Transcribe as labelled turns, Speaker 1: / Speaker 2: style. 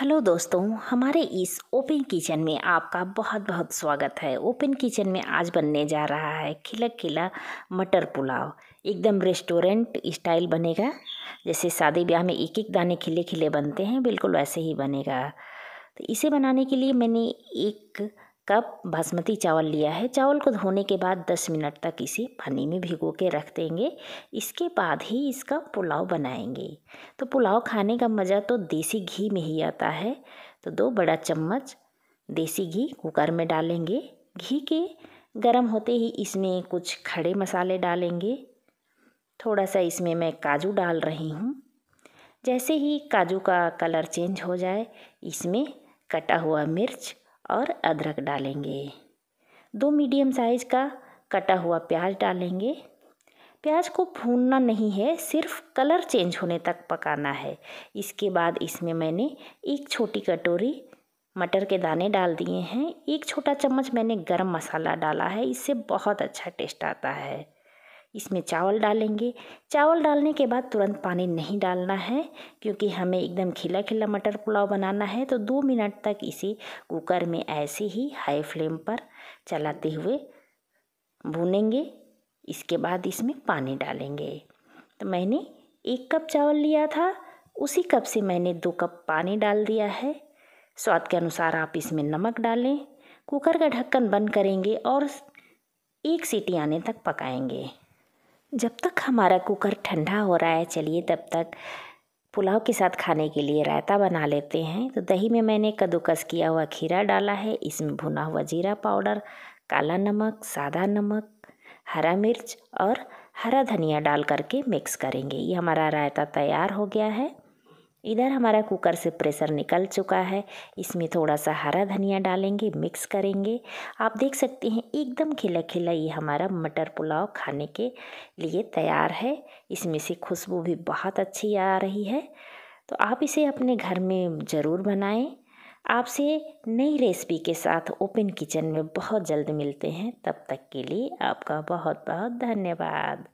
Speaker 1: hello दोस्तों हमारे इस ओपन किचन में आपका बहुत बहुत स्वागत है ओपन किचन में आज बनने जा रहा है खिला खिला मटर पुलाव एकदम रेस्टोरेंट स्टाइल बनेगा जैसे शादी ब्याह में एक एक दाने खिले खिले बनते हैं बिल्कुल वैसे ही बनेगा तो इसे बनाने के लिए मैंने एक कप बासमती चावल लिया है चावल को धोने के बाद 10 मिनट तक इसे पानी में भिगो के रख देंगे इसके बाद ही इसका पुलाव बनाएंगे तो पुलाव खाने का मज़ा तो देसी घी में ही आता है तो दो बड़ा चम्मच देसी घी कुकर में डालेंगे घी के गरम होते ही इसमें कुछ खड़े मसाले डालेंगे थोड़ा सा इसमें मैं काजू डाल रही हूँ जैसे ही काजू का कलर चेंज हो जाए इसमें कटा हुआ मिर्च और अदरक डालेंगे दो मीडियम साइज़ का कटा हुआ प्याज डालेंगे प्याज को भूनना नहीं है सिर्फ कलर चेंज होने तक पकाना है इसके बाद इसमें मैंने एक छोटी कटोरी मटर के दाने डाल दिए हैं एक छोटा चम्मच मैंने गरम मसाला डाला है इससे बहुत अच्छा टेस्ट आता है इसमें चावल डालेंगे चावल डालने के बाद तुरंत पानी नहीं डालना है क्योंकि हमें एकदम खिला खिला मटर पुलाव बनाना है तो दो मिनट तक इसे कुकर में ऐसे ही हाई फ्लेम पर चलाते हुए भूनेंगे इसके बाद इसमें पानी डालेंगे तो मैंने एक कप चावल लिया था उसी कप से मैंने दो कप पानी डाल दिया है स्वाद के अनुसार आप इसमें नमक डालें कुकर का ढक्कन बंद करेंगे और एक सीटी आने तक पकाएंगे जब तक हमारा कुकर ठंडा हो रहा है चलिए तब तक पुलाव के साथ खाने के लिए रायता बना लेते हैं तो दही में मैंने कद्दूकस किया हुआ खीरा डाला है इसमें भुना हुआ जीरा पाउडर काला नमक सादा नमक हरा मिर्च और हरा धनिया डाल करके मिक्स करेंगे ये हमारा रायता तैयार हो गया है इधर हमारा कुकर से प्रेशर निकल चुका है इसमें थोड़ा सा हरा धनिया डालेंगे मिक्स करेंगे आप देख सकते हैं एकदम खिला खिला ये हमारा मटर पुलाव खाने के लिए तैयार है इसमें से खुशबू भी बहुत अच्छी आ रही है तो आप इसे अपने घर में ज़रूर बनाएं आपसे नई रेसिपी के साथ ओपन किचन में बहुत जल्द मिलते हैं तब तक के लिए आपका बहुत बहुत धन्यवाद